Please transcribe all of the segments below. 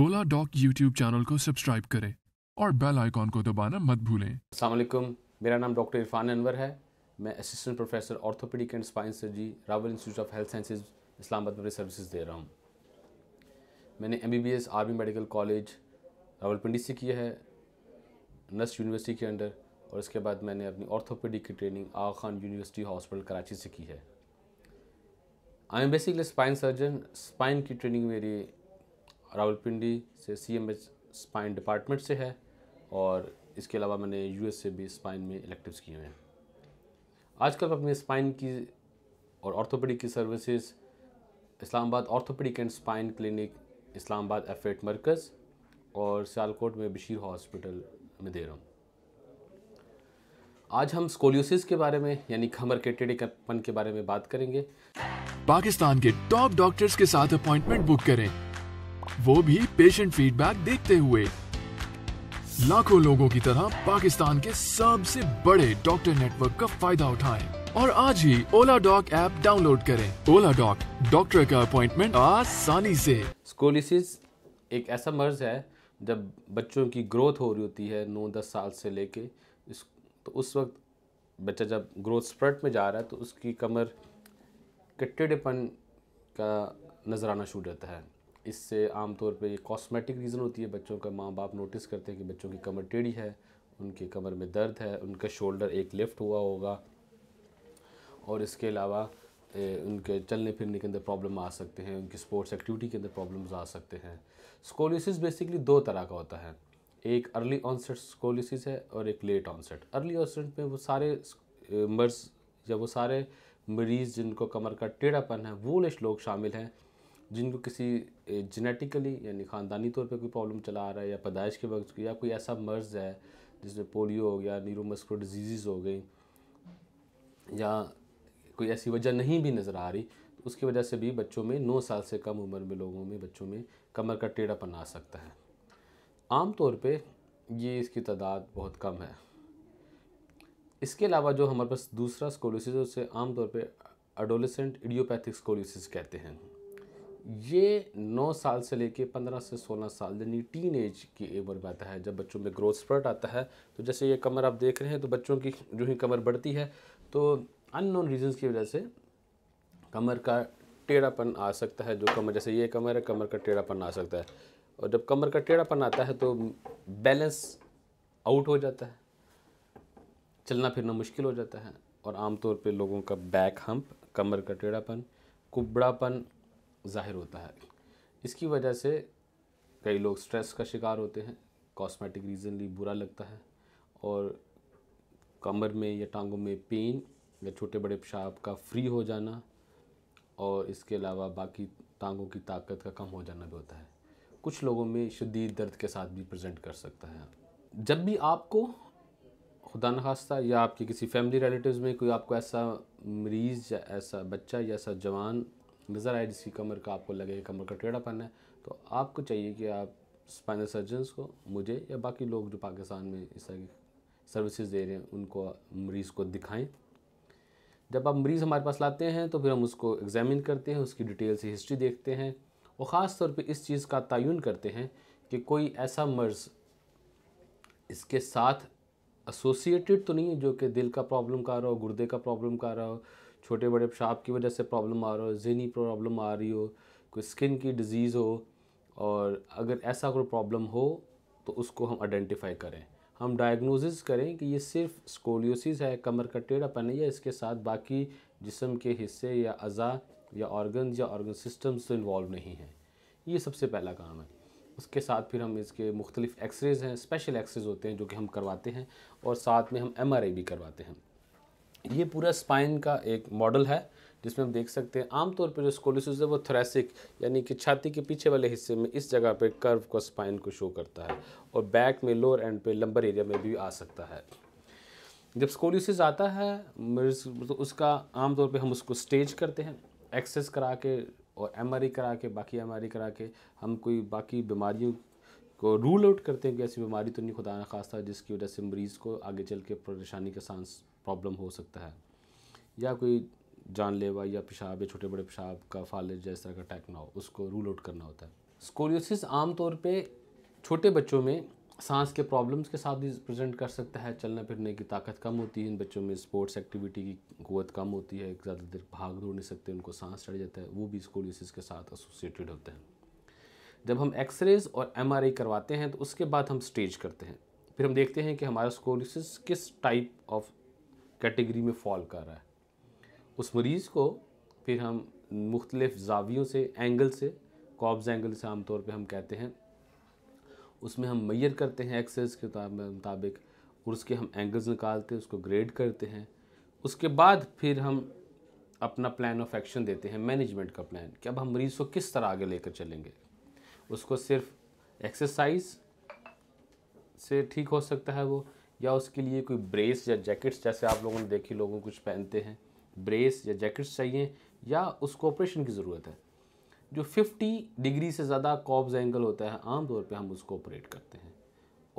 ओला Oladoc YouTube channel को subscribe करें और बेल आइकॉन को दबाना मत भूलें असलम मेरा नाम डॉक्टर इरफान अनवर है मैं assistant professor orthopaedic and spine surgery Rawal institute of health sciences Islamabad में सर्विसेज दे रहा हूँ मैंने M B B S army medical college Rawalpindi से किया है नर्स यूनिवर्सिटी के अंडर और इसके बाद मैंने अपनी ऑर्थोपेडिक की training Aga Khan university hospital Karachi से की है I am basically spine surgeon spine की ट्रेनिंग मेरी रावलपिंडी से C M H spine department से है और इसके अलावा मैंने यूएस से भी स्पाइन में इलेक्टिव्स किए हैं आजकल अपने स्पाइन की और ऑर्थोपेडिक की services Islamabad orthopaedic and spine clinic Islamabad F eight Markaz और सियालकोट में बशीर हॉस्पिटल में दे रहा हूँ आज हम स्कोलियोसिस के बारे में यानी खमर के टेढ़ेपन के बारे में बात करेंगे पाकिस्तान के टॉप डॉक्टर्स के साथ अपॉइंटमेंट बुक करें वो भी पेशेंट फीडबैक देखते हुए लाखों लोगों की तरह पाकिस्तान के सबसे बड़े डॉक्टर नेटवर्क का फायदा उठाएं और आज ही ओला डॉक ऐप डाउनलोड करें ओला डॉक डॉक्टर का अपॉइंटमेंट आसानी से स्कोलिसिस एक ऐसा मर्ज है जब बच्चों की ग्रोथ हो रही होती है नौ दस साल से लेके इस तो उस वक्त बच्चा जब ग्रोथ स्प्रेड में जा रहा है तो उसकी कमर कट्टेपन का नजर आना शुरू होता है इससे आमतौर पर ये कॉस्मेटिक रीज़न होती है बच्चों का माँ बाप नोटिस करते हैं कि बच्चों की कमर टेढ़ी है उनके कमर में दर्द है उनका शोल्डर एक लिफ्ट हुआ होगा और इसके अलावा उनके चलने फिरने के अंदर प्रॉब्लम आ सकते हैं उनकी स्पोर्ट्स एक्टिविटी के अंदर प्रॉब्लम्स आ सकते हैं स्कोलिसिस बेसिकली दो तरह का होता है एक अर्ली ऑनसेट स्कोलिसिस है और एक लेट ऑनसेट अर्ली ऑनसेट में वो सारे मर्ज या वो सारे मरीज़ जिनको कमर का टेढ़ापन है वो लोग शामिल हैं जिनको किसी जेनेटिकली यानी ख़ानदानी तौर पे कोई प्रॉब्लम चला आ रहा है या पैदाइश के वक्त या कोई ऐसा मर्ज़ है जिसमें पोलियो हो गया न्यूरोमस्कुलर डिजीज़ हो गई या कोई ऐसी वजह नहीं भी नज़र आ रही तो उसकी वजह से भी बच्चों में नौ साल से कम उम्र में लोगों में बच्चों में कमर का टेढ़ापन आ सकता है आम तौर पे ये इसकी तादाद बहुत कम है इसके अलावा जो हमारे पास दूसरा स्कोलिसिस है उसे आमतौर पर एडोलेसेंट इडियोपैथिक स्कोलिस कहते हैं ये 9 साल से लेके 15 से 16 साल यानी टीन एज की उम्र में आता है जब बच्चों में ग्रोथ स्पर्ट आता है तो जैसे ये कमर आप देख रहे हैं तो बच्चों की जो ही कमर बढ़ती है तो अननोन रीजंस की वजह से कमर का टेढ़ापन आ सकता है जो कमर जैसे ये कमर है कमर का टेढ़ापन आ सकता है और जब कमर का टेढ़ापन आता है तो बैलेंस आउट हो जाता है चलना फिरना मुश्किल हो जाता है और आमतौर पर लोगों का बैक हम्प कमर का टेढ़ापन कुबड़ापन ज़ाहिर होता है इसकी वजह से कई लोग स्ट्रेस का शिकार होते हैं कॉस्मेटिक रीज़नली बुरा लगता है और कमर में या टांगों में पेन या छोटे बड़े पेशाब का फ्री हो जाना और इसके अलावा बाकी टांगों की ताकत का कम हो जाना भी होता है कुछ लोगों में शदीद दर्द के साथ भी प्रेजेंट कर सकता है जब भी आपको खुदा नखास्ता या आपके किसी फैमिली रिलेटिव्स में कोई आपको ऐसा मरीज़ या ऐसा बच्चा या ऐसा जवान नज़र आए जिसकी कमर का आपको लगे कमर का टेढ़ापन है तो आपको चाहिए कि आप स्पाइनल सर्जन्स को मुझे या बाकी लोग जो पाकिस्तान में इस तरह की सर्विसेज दे रहे हैं उनको मरीज़ को दिखाएं जब आप मरीज़ हमारे पास लाते हैं तो फिर हम उसको एग्ज़ामिन करते हैं उसकी डिटेल से हिस्ट्री देखते हैं और ख़ास तौर पर इस चीज़ का तयन करते हैं कि कोई ऐसा मर्ज़ इसके साथ एसोसिएटेड तो नहीं है जो कि दिल का प्रॉब्लम कर रहा हो गुर्दे का प्रॉब्लम कर रहा हो छोटे बड़े पेशाब की वजह से प्रॉब्लम आ रहा हो जहनी प्रॉब्लम आ रही हो कोई स्किन की डिज़ीज़ हो और अगर ऐसा कोई प्रॉब्लम हो तो उसको हम आइडेंटिफाई करें हम डायग्नोसिस करें कि ये सिर्फ स्कोलियोसिस है कमर का टेढ़ापन है या इसके साथ बाकी जिसम के हिस्से या अज़ा या ऑर्गन या ऑर्गन सिस्टम्स तो इन्वॉल्व नहीं हैं ये सबसे पहला काम है उसके साथ फिर हम इसके मुख्तलिफ़ एक्सरेज़ हैं स्पेशल एक्सरेज़ होते हैं जो कि हम करवाते हैं और साथ में हम एम भी करवाते हैं ये पूरा स्पाइन का एक मॉडल है जिसमें हम देख सकते हैं आमतौर पर जो स्कोलिसिस है वो थ्रेसिक यानी कि छाती के पीछे वाले हिस्से में इस जगह पे कर्व को स्पाइन को शो करता है और बैक में लोअर एंड पे लंबर एरिया में भी आ सकता है जब स्कोलिसिस आता है तो उसका आमतौर पर हम उसको स्टेज करते हैं एक्सेस करा के और एम करा के बाकी एम करा के हम कोई बाकी बीमारियों को रूल आउट करते हैं कि ऐसी बीमारी तो नहीं खुदा खास था जिसकी वजह से मरीज़ को आगे चल के परेशानी का सांस प्रॉब्लम हो सकता है या कोई जानलेवा या पेशाब या छोटे बड़े पेशाब का फालज या इस तरह का अटैक ना हो उसको रूल आउट करना होता है स्कोलियोसिस आमतौर पर छोटे बच्चों में सांस के प्रॉब्लम्स के साथ भी प्रेजेंट कर सकता है चलने फिरने की ताकत कम होती है इन बच्चों में स्पोर्ट्स एक्टिविटी की कुत कम होती है ज़्यादा देर भाग दौड़ नहीं सकते उनको सांस चढ़ जाता है वो भी स्कोलियोसिस के साथ एसोसिएटेड होते हैं जब हम एक्सरेज और एम करवाते हैं तो उसके बाद हम स्टेज करते हैं फिर हम देखते हैं कि हमारा स्कोलियोसिस किस टाइप ऑफ कैटेगरी में फॉल कर रहा है उस मरीज़ को फिर हम मुख्तलिफ़ जावियों से एंगल से कॉब्ज़ एंगल से आमतौर पर हम कहते हैं उसमें हम मैयर करते हैं एक्सेस के मुताबिक और उसके हम एंगल्स निकालते हैं उसको ग्रेड करते हैं उसके बाद फिर हम अपना प्लान ऑफ एक्शन देते हैं मैनेजमेंट का प्लान कि अब हम मरीज़ को किस तरह आगे लेकर चलेंगे उसको सिर्फ एक्सरसाइज से ठीक हो सकता है वो या उसके लिए कोई ब्रेस या जैकेट्स जैसे आप लोगों ने देखी लोगों कुछ पहनते हैं ब्रेस या जैकेट्स चाहिए या उसको ऑपरेशन की ज़रूरत है जो 50 डिग्री से ज़्यादा कॉब्स एंगल होता है आमतौर पर हम उसको ऑपरेट करते हैं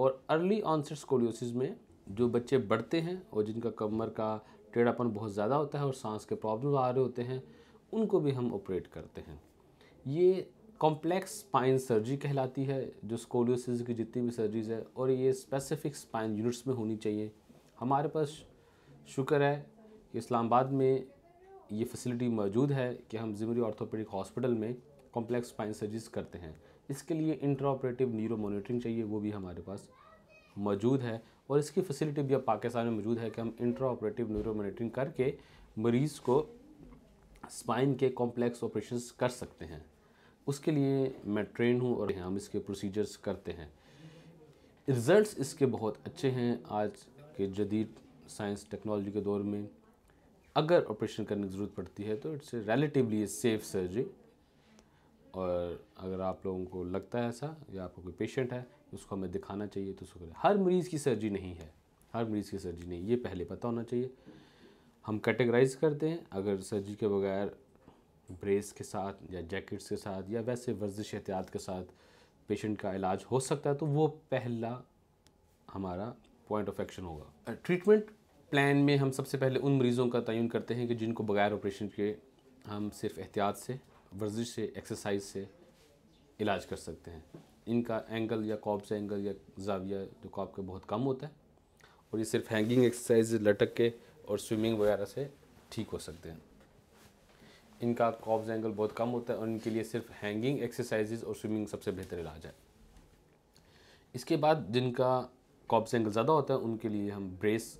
और अर्ली ऑनसेट स्कोलियोसिस में जो बच्चे बढ़ते हैं और जिनका कमर का टेढ़ापन बहुत ज़्यादा होता है और सांस के प्रॉब्लम आ रहे होते हैं उनको भी हम ऑपरेट करते हैं ये कॉम्प्लेक्स स्पाइन सर्जरी कहलाती है जो स्कोलियोसिस की जितनी भी सर्जरीज है और ये स्पेसिफिक स्पाइन यूनिट्स में होनी चाहिए हमारे पास शुक्र है कि इस्लामाबाद में ये फैसिलिटी मौजूद है कि हम ज़िमरी ऑर्थोपेडिक हॉस्पिटल में कॉम्प्लेक्स स्पाइन सर्जरीज करते हैं इसके लिए इंट्राऑपरेटिव न्यूरो मोनिटरिंग चाहिए वो भी हमारे पास मौजूद है और इसकी फैसिलिटी भी अब पाकिस्तान में मौजूद है कि हम इंट्राऑपरेटिव न्यूरो मोनिटरिंग करके मरीज़ को स्पाइन के कॉम्प्लेक्स ऑपरेशन कर सकते हैं उसके लिए मैं ट्रेन हूँ और हम इसके प्रोसीजर्स करते हैं रिज़ल्ट इसके बहुत अच्छे हैं आज के जदीद साइंस टेक्नोलॉजी के दौर में अगर ऑपरेशन करने की ज़रूरत पड़ती है तो इट्स रिलेटिवली सेफ सर्जरी और अगर आप लोगों को लगता है ऐसा या आपको कोई पेशेंट है उसको हमें दिखाना चाहिए तो उसको हर मरीज़ की सर्जरी नहीं है हर मरीज़ की सर्जरी नहीं ये पहले पता होना चाहिए हम कैटेगराइज करते हैं अगर सर्जरी के बगैर ब्रेस के साथ या जैकेट्स के साथ या वैसे वर्जिश एहतियात के साथ पेशेंट का इलाज हो सकता है तो वो पहला हमारा पॉइंट ऑफ एक्शन होगा ट्रीटमेंट प्लान में हम सबसे पहले उन मरीज़ों का तयन करते हैं कि जिनको बगैर ऑपरेशन के हम सिर्फ एहतियात से वर्जिश से एक्सरसाइज से इलाज कर सकते हैं इनका एंगल या कॉप से एंगल या जाविया जो कॉब का बहुत कम होता है और ये सिर्फ हैंगिंग एक्सरसाइज लटक के और स्विमिंग वगैरह से ठीक हो सकते हैं इनका कॉब्स एंगल बहुत कम होता है और इनके लिए सिर्फ हैंगिंग एक्सरसाइजेज और स्विमिंग सबसे बेहतर इलाज है इसके बाद जिनका कॉब्स एंगल ज़्यादा होता है उनके लिए हम ब्रेस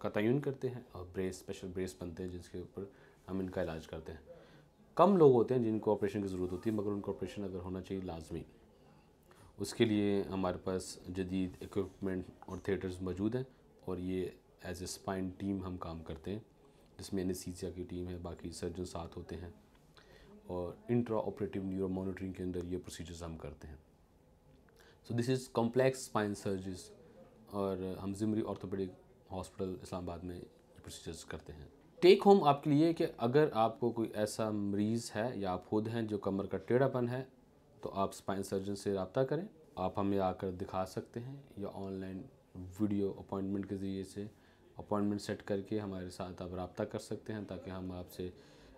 का तयन करते हैं और ब्रेस स्पेशल ब्रेस बनते हैं जिसके ऊपर हम इनका इलाज करते हैं कम लोग होते हैं जिनको ऑपरेशन की ज़रूरत होती है मगर उनको ऑपरेशन अगर होना चाहिए लाजमी उसके लिए हमारे पास जदीद इक्विपमेंट और थिएटर्स मौजूद हैं और ये एज ए स्पाइन टीम हम काम करते हैं जिसमें एनेस्थीसिया की टीम है बाकी सर्जन साथ होते हैं और इंट्रा ऑपरेटिव न्यूरो मॉनिटरिंग के अंदर ये प्रोसीजर्स हम करते हैं so this is complex spine surgeries और हम ज़िमरी ऑर्थोपेडिक हॉस्पिटल इस्लामाबाद में प्रोसीजर्स करते हैं टेक होम आपके लिए कि अगर आपको कोई ऐसा मरीज़ है या आप खुद हैं जो कमर का टेढ़ापन है तो आप स्पाइन सर्जन से रबता करें आप हमें आकर दिखा सकते हैं या ऑनलाइन वीडियो अपॉइंटमेंट के ज़रिए से अपॉइंटमेंट सेट करके हमारे साथ आप रबता कर सकते हैं ताकि हम आपसे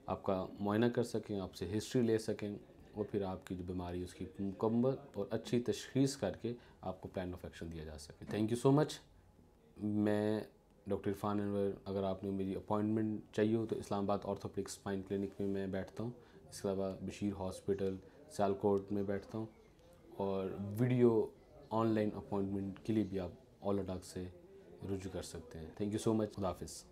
आपका मुआयना कर सकें आपसे हिस्ट्री ले सकें और फिर आपकी जो बीमारी उसकी मुकम्मल और अच्छी तशखीस करके आपको प्लान ऑफ एक्शन दिया जा सके थैंक यू सो मच मैं डॉक्टर इरफान अनवर अगर आपने मेरी अपॉइंटमेंट चाहिए हो तो इस्लामाबाद ऑर्थोपेडिक स्पाइन क्लिनिक में मैं बैठता हूँ इसके अलावा बशीर हॉस्पिटल सियालकोट में बैठता हूँ और वीडियो ऑनलाइन अपॉइंटमेंट के लिए भी आप ओला डाक से रुजू कर सकते हैं थैंक यू सो मच खुदाफिज़